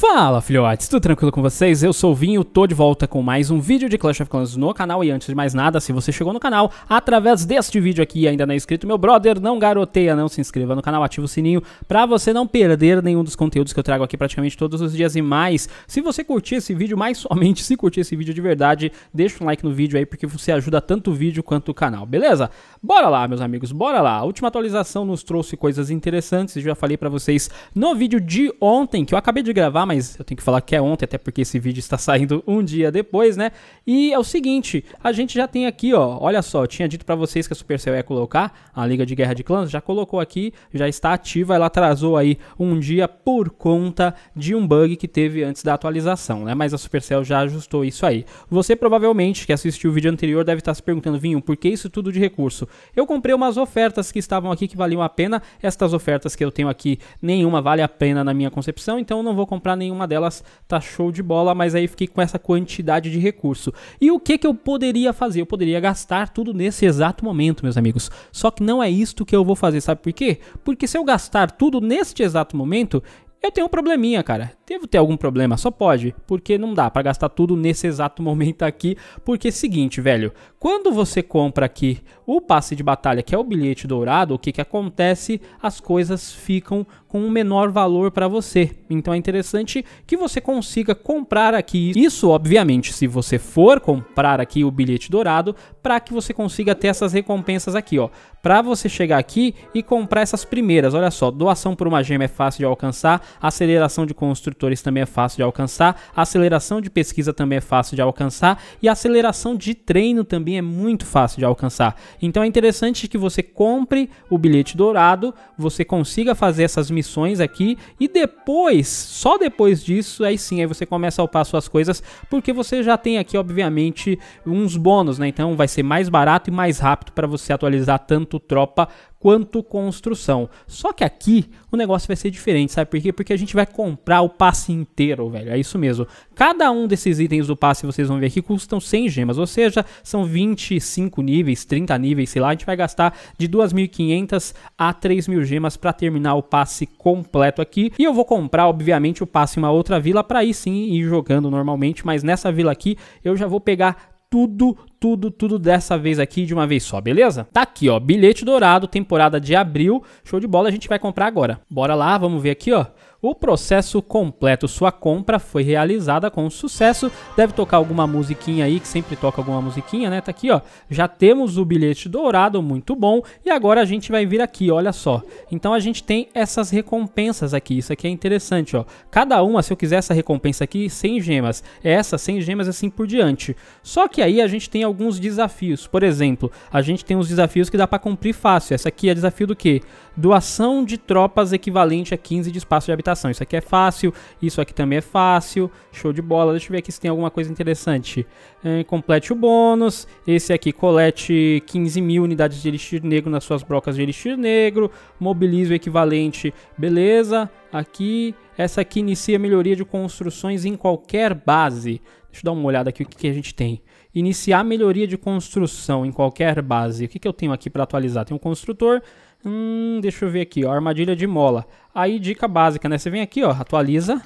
Fala filhotes, tudo tranquilo com vocês? Eu sou o Vinho, tô de volta com mais um vídeo de Clash of Clans no canal e antes de mais nada, se você chegou no canal através deste vídeo aqui e ainda não é inscrito, meu brother, não garoteia, não se inscreva no canal, ativa o sininho pra você não perder nenhum dos conteúdos que eu trago aqui praticamente todos os dias e mais. Se você curtir esse vídeo, mais somente se curtir esse vídeo de verdade, deixa um like no vídeo aí porque você ajuda tanto o vídeo quanto o canal, beleza? Bora lá meus amigos, bora lá. A última atualização nos trouxe coisas interessantes, já falei pra vocês no vídeo de ontem que eu acabei de gravar, mas eu tenho que falar que é ontem, até porque esse vídeo está saindo um dia depois, né? E é o seguinte, a gente já tem aqui, ó, olha só, eu tinha dito para vocês que a Supercell ia colocar a Liga de Guerra de Clãs, já colocou aqui, já está ativa, ela atrasou aí um dia por conta de um bug que teve antes da atualização, né? Mas a Supercell já ajustou isso aí. Você provavelmente que assistiu o vídeo anterior deve estar tá se perguntando, Vinho, por que isso tudo de recurso? Eu comprei umas ofertas que estavam aqui que valiam a pena, estas ofertas que eu tenho aqui, nenhuma vale a pena na minha concepção, então eu não vou comprar nenhuma delas tá show de bola, mas aí fiquei com essa quantidade de recurso. E o que que eu poderia fazer? Eu poderia gastar tudo nesse exato momento, meus amigos. Só que não é isto que eu vou fazer, sabe por quê? Porque se eu gastar tudo neste exato momento, eu tenho um probleminha, cara. Devo ter algum problema, só pode, porque não dá para gastar tudo nesse exato momento aqui, porque é seguinte, velho, quando você compra aqui o passe de batalha, que é o bilhete dourado, o que que acontece? As coisas ficam com um menor valor para você. Então é interessante que você consiga comprar aqui. Isso, obviamente, se você for comprar aqui o bilhete dourado, para que você consiga ter essas recompensas aqui, ó. Para você chegar aqui e comprar essas primeiras, olha só, doação por uma gema é fácil de alcançar, aceleração de construtores também é fácil de alcançar, aceleração de pesquisa também é fácil de alcançar e aceleração de treino também é muito fácil de alcançar. Então é interessante que você compre o bilhete dourado, você consiga fazer essas missões aqui e depois, só depois disso, aí sim, aí você começa a upar suas coisas, porque você já tem aqui, obviamente, uns bônus, né? Então vai ser mais barato e mais rápido para você atualizar tanto tropa quanto construção. Só que aqui o negócio vai ser diferente, sabe por quê? Porque a gente vai comprar o passe inteiro, velho. É isso mesmo. Cada um desses itens do passe, vocês vão ver aqui, custam 100 gemas, ou seja, são 25 níveis, 30 níveis, sei lá. A gente vai gastar de 2.500 a 3.000 gemas para terminar o passe completo aqui. E eu vou comprar, obviamente, o passe em uma outra vila para aí sim ir jogando normalmente, mas nessa vila aqui eu já vou pegar tudo tudo, tudo dessa vez aqui de uma vez só, beleza? Tá aqui, ó, bilhete dourado, temporada de abril, show de bola, a gente vai comprar agora. Bora lá, vamos ver aqui, ó, o processo completo. Sua compra foi realizada com sucesso. Deve tocar alguma musiquinha aí, que sempre toca alguma musiquinha, né? Tá aqui, ó. Já temos o bilhete dourado, muito bom. E agora a gente vai vir aqui, olha só. Então a gente tem essas recompensas aqui. Isso aqui é interessante, ó. Cada uma, se eu quiser essa recompensa aqui, 100 gemas. Essa, 100 gemas, assim por diante. Só que aí a gente tem alguns desafios. Por exemplo, a gente tem uns desafios que dá para cumprir fácil. Essa aqui é desafio do quê? doação de tropas equivalente a 15 de espaço de habitação. Isso aqui é fácil, isso aqui também é fácil, show de bola. Deixa eu ver aqui se tem alguma coisa interessante. É, complete o bônus, esse aqui colete 15 mil unidades de elixir negro nas suas brocas de elixir negro, mobilize o equivalente, beleza. Aqui, essa aqui inicia melhoria de construções em qualquer base. Deixa eu dar uma olhada aqui o que, que a gente tem iniciar melhoria de construção em qualquer base. O que, que eu tenho aqui para atualizar? Tem um construtor, Hum, deixa eu ver aqui, ó, armadilha de mola. Aí dica básica, né? Você vem aqui, ó, atualiza,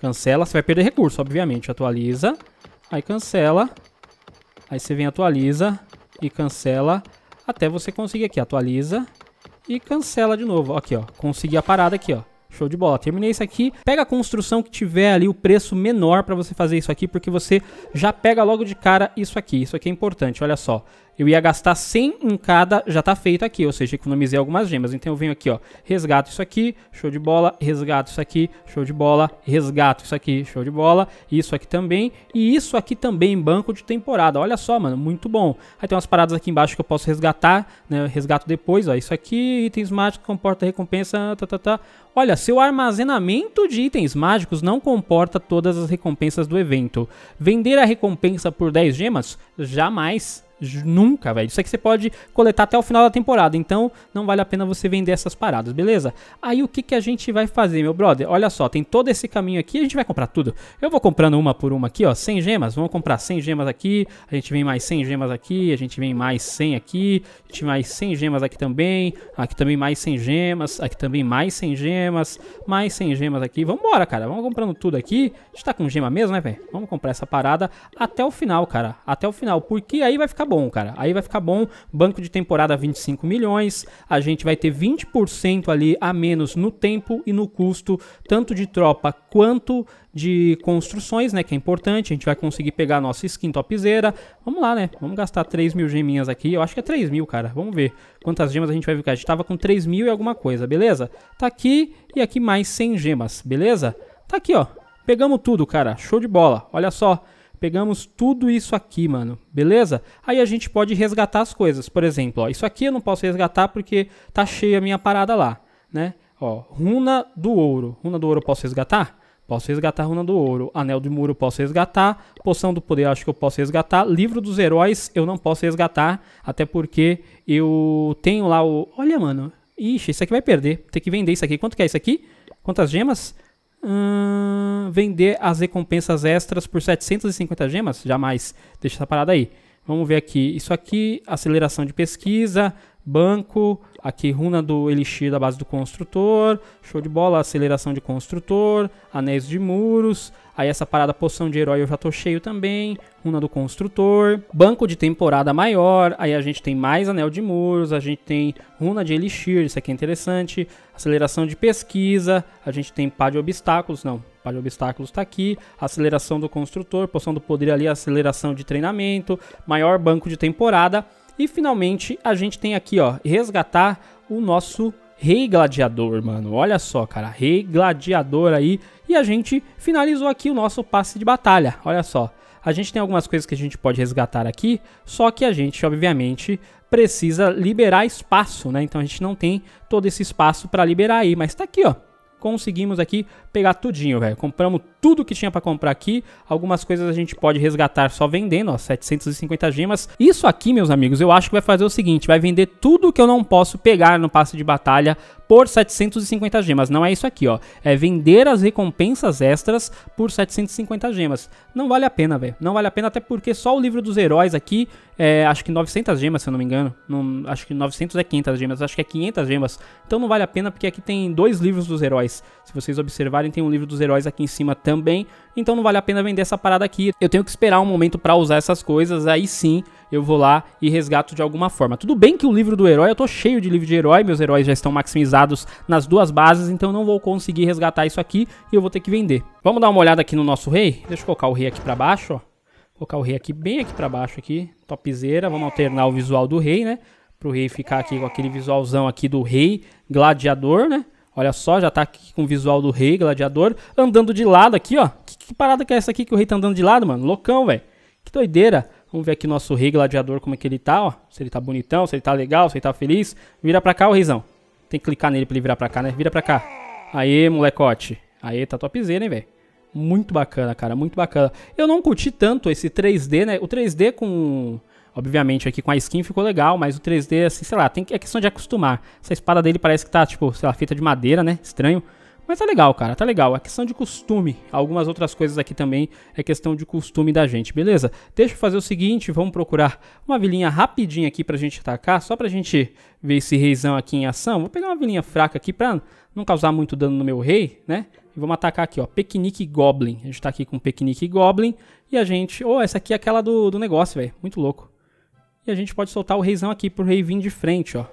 cancela, você vai perder recurso, obviamente. Atualiza, aí cancela, aí você vem atualiza e cancela até você conseguir aqui, atualiza e cancela de novo. Aqui, ó, consegui a parada aqui, ó. Show de bola. Terminei isso aqui. Pega a construção que tiver ali o preço menor para você fazer isso aqui, porque você já pega logo de cara isso aqui. Isso aqui é importante, olha só eu ia gastar 100 em cada, já está feito aqui, ou seja, economizei algumas gemas. Então eu venho aqui, ó, resgato isso aqui, show de bola, resgato isso aqui, show de bola, resgato isso aqui, show de bola, isso aqui também, e isso aqui também em banco de temporada. Olha só, mano, muito bom. Aí tem umas paradas aqui embaixo que eu posso resgatar, né, eu resgato depois, ó, isso aqui, itens mágicos comporta recompensa, tá, tá, tá. Olha, seu armazenamento de itens mágicos não comporta todas as recompensas do evento. Vender a recompensa por 10 gemas? Jamais. Nunca, velho. Isso aqui você pode coletar até o final da temporada. Então, não vale a pena você vender essas paradas, beleza? Aí, o que, que a gente vai fazer, meu brother? Olha só, tem todo esse caminho aqui. A gente vai comprar tudo. Eu vou comprando uma por uma aqui, ó. 100 gemas. Vamos comprar 100 gemas aqui. A gente vem mais 100 gemas aqui. A gente vem mais 100 aqui. A gente mais 100 gemas aqui também. Aqui também mais 100 gemas. Aqui também mais 100 gemas. Mais 100 gemas aqui. Vambora, cara. Vamos comprando tudo aqui. A gente tá com gema mesmo, né, velho? Vamos comprar essa parada até o final, cara. Até o final. Porque aí vai ficar bom, cara. Aí vai ficar bom. Banco de temporada 25 milhões. A gente vai ter 20% ali a menos no tempo e no custo, tanto de tropa quanto de construções, né? Que é importante. A gente vai conseguir pegar a nossa skin topzera. Vamos lá, né? Vamos gastar 3 mil geminhas aqui. Eu acho que é 3 mil, cara. Vamos ver quantas gemas a gente vai ficar. A gente tava com 3 mil e alguma coisa, beleza? Tá aqui e aqui mais 100 gemas, beleza? Tá aqui, ó. Pegamos tudo, cara. Show de bola. Olha só pegamos tudo isso aqui, mano, beleza? Aí a gente pode resgatar as coisas. Por exemplo, ó, isso aqui eu não posso resgatar porque tá cheia a minha parada lá, né? Ó, runa do ouro. Runa do ouro eu posso resgatar? Posso resgatar a runa do ouro. Anel do muro eu posso resgatar. Poção do poder acho que eu posso resgatar. Livro dos heróis eu não posso resgatar, até porque eu tenho lá o... Olha, mano, Ixi, isso aqui vai perder. Tem que vender isso aqui. Quanto que é isso aqui? Quantas gemas? Hum, vender as recompensas extras por 750 gemas? Jamais. Deixa essa parada aí. Vamos ver aqui. Isso aqui, aceleração de pesquisa, banco, aqui runa do elixir da base do construtor, show de bola, aceleração de construtor, anéis de muros, aí essa parada poção de herói eu já tô cheio também, runa do construtor, banco de temporada maior, aí a gente tem mais anel de muros, a gente tem runa de elixir, isso aqui é interessante, aceleração de pesquisa, a gente tem pá de obstáculos, não, pá de obstáculos tá aqui, aceleração do construtor, poção do poder ali, aceleração de treinamento, maior banco de temporada, e finalmente a gente tem aqui, ó, resgatar o nosso Rei Gladiador, mano. Olha só, cara, Rei Gladiador aí. E a gente finalizou aqui o nosso passe de batalha, olha só. A gente tem algumas coisas que a gente pode resgatar aqui, só que a gente, obviamente, precisa liberar espaço, né? Então a gente não tem todo esse espaço para liberar aí, mas tá aqui, ó. Conseguimos aqui pegar tudinho, velho. Compramos tudo que tinha para comprar aqui. Algumas coisas a gente pode resgatar só vendendo, ó, 750 gemas. Isso aqui, meus amigos, eu acho que vai fazer o seguinte, vai vender tudo que eu não posso pegar no passe de batalha por 750 gemas. Não é isso aqui, ó. É vender as recompensas extras por 750 gemas. Não vale a pena, velho. Não vale a pena até porque só o livro dos heróis aqui, é, acho que 900 gemas, se eu não me engano. Não, acho que 900 é 500 gemas, acho que é 500 gemas. Então não vale a pena porque aqui tem dois livros dos heróis. Se vocês observarem, tem um livro dos heróis aqui em cima também, então não vale a pena vender essa parada aqui. Eu tenho que esperar um momento para usar essas coisas, aí sim eu vou lá e resgato de alguma forma. Tudo bem que o livro do herói, eu tô cheio de livro de herói, meus heróis já estão maximizados nas duas bases, então não vou conseguir resgatar isso aqui e eu vou ter que vender. Vamos dar uma olhada aqui no nosso rei? Deixa eu colocar o rei aqui para baixo, ó. Colocar o rei aqui bem aqui para baixo aqui, topzera, vamos alternar o visual do rei, né? Pro rei ficar aqui com aquele visualzão aqui do rei gladiador, né? Olha só, já tá aqui com o visual do rei, gladiador, andando de lado aqui, ó. Que, que parada que é essa aqui que o rei tá andando de lado, mano? Loucão, velho. Que doideira. Vamos ver aqui o nosso rei gladiador, como é que ele tá, ó. Se ele tá bonitão, se ele tá legal, se ele tá feliz. Vira pra cá, o reizão. Tem que clicar nele pra ele virar pra cá, né? Vira pra cá. Aê, molecote. Aê, tá topzera, hein, velho. Muito bacana, cara, muito bacana. Eu não curti tanto esse 3D, né? O 3D com Obviamente aqui com a skin ficou legal, mas o 3D, assim, sei lá, tem que, é questão de acostumar. Essa espada dele parece que tá, tipo, sei lá, feita de madeira, né? Estranho. Mas tá legal, cara, tá legal. É questão de costume. Algumas outras coisas aqui também é questão de costume da gente, beleza? Deixa eu fazer o seguinte, vamos procurar uma vilinha rapidinha aqui pra gente atacar, só pra gente ver esse reizão aqui em ação. Vou pegar uma vilinha fraca aqui pra não causar muito dano no meu rei, né? E vamos atacar aqui, ó, Pequenique Goblin. A gente tá aqui com Pequenique Goblin e a gente... Oh, essa aqui é aquela do, do negócio, velho. Muito louco. E a gente pode soltar o reizão aqui pro rei vir de frente, ó.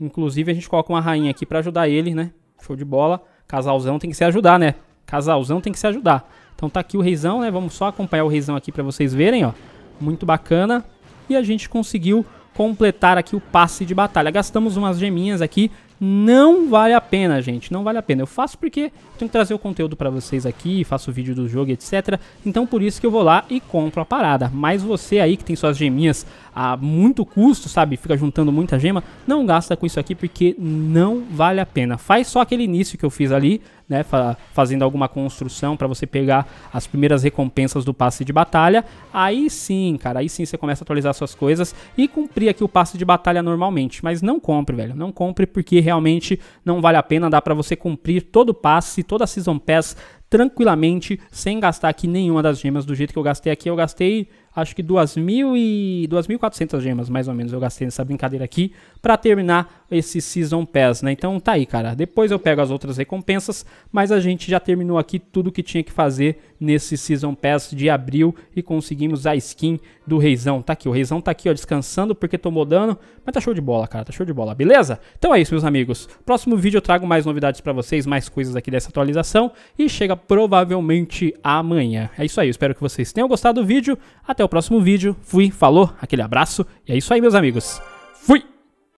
Inclusive a gente coloca uma rainha aqui pra ajudar ele, né? Show de bola. Casalzão tem que se ajudar, né? Casalzão tem que se ajudar. Então tá aqui o reizão, né? Vamos só acompanhar o reizão aqui pra vocês verem, ó. Muito bacana. E a gente conseguiu completar aqui o passe de batalha. Gastamos umas geminhas aqui não vale a pena, gente. Não vale a pena. Eu faço porque tenho que trazer o conteúdo para vocês aqui, faço vídeo do jogo, etc. Então por isso que eu vou lá e compro a parada. Mas você aí que tem suas geminhas a muito custo, sabe? Fica juntando muita gema, não gasta com isso aqui porque não vale a pena. Faz só aquele início que eu fiz ali, né, fazendo alguma construção para você pegar as primeiras recompensas do passe de batalha. Aí sim, cara, aí sim você começa a atualizar suas coisas e cumprir aqui o passe de batalha normalmente. Mas não compre, velho, não compre porque realmente não vale a pena, dá para você cumprir todo o passe, toda a Season Pass tranquilamente, sem gastar aqui nenhuma das gemas do jeito que eu gastei aqui. Eu gastei acho que 2.000 e 2.400 gemas, mais ou menos, eu gastei nessa brincadeira aqui para terminar esse Season Pass, né? Então tá aí, cara. Depois eu pego as outras recompensas, mas a gente já terminou aqui tudo que tinha que fazer nesse Season Pass de abril e conseguimos a skin do Reizão. Tá aqui, o Reizão tá aqui, ó, descansando porque tomou dano, mas tá show de bola, cara, tá show de bola, beleza? Então é isso, meus amigos. Próximo vídeo eu trago mais novidades para vocês, mais coisas aqui dessa atualização e chega provavelmente amanhã. É isso aí, espero que vocês tenham gostado do vídeo. Até o próximo vídeo. Fui, falou, aquele abraço. E é isso aí, meus amigos.